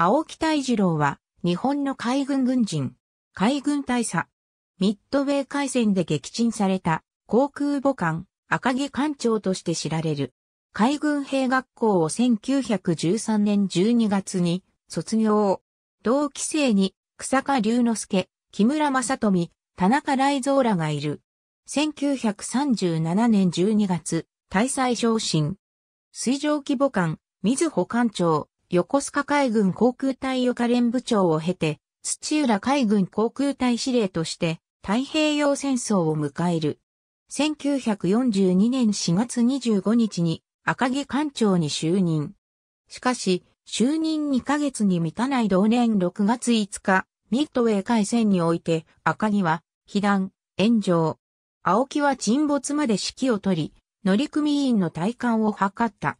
青木大二郎は、日本の海軍軍人、海軍大佐、ミッドウェー海戦で撃沈された航空母艦赤城艦長として知られる。海軍兵学校を1913年12月に卒業。同期生に草加龍之介、木村正富、田中雷蔵らがいる。1937年12月、大佐昇進。水上規模艦、水保艦長、横須賀海軍航空隊予科連部長を経て、土浦海軍航空隊司令として太平洋戦争を迎える。1942年4月25日に赤木艦長に就任。しかし、就任2ヶ月に満たない同年6月5日、ミッドウェー海戦において赤木は、被弾、炎上。青木は沈没まで指揮を取り、乗組員の体感を測った。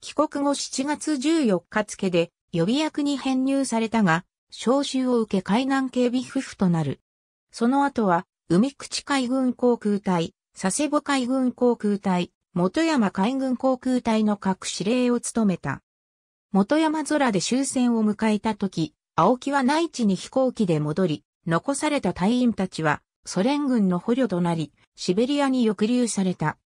帰国後7月14日付で予備役に編入されたが、招集を受け海南警備夫婦となる。その後は、海口海軍航空隊、佐世保海軍航空隊、元山海軍航空隊の各司令を務めた。元山空で終戦を迎えた時、青木は内地に飛行機で戻り、残された隊員たちはソ連軍の捕虜となり、シベリアに抑留された。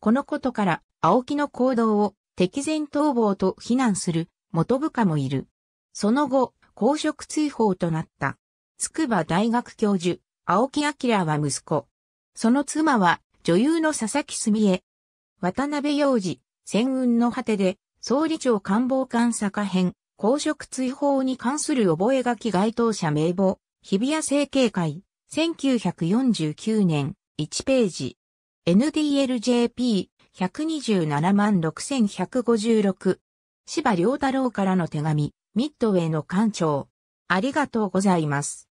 このことから青木の行動を敵前逃亡と非難する元部下もいる。その後、公職追放となった。筑波大学教授、青木明は息子。その妻は女優の佐々木澄江。渡辺洋次、戦運の果てで、総理庁官房官坂編、公職追放に関する覚書該当者名簿、日比谷政経会、1949年、1ページ。NDLJP、127万6156。芝良太郎からの手紙、ミッドウェイの館長。ありがとうございます。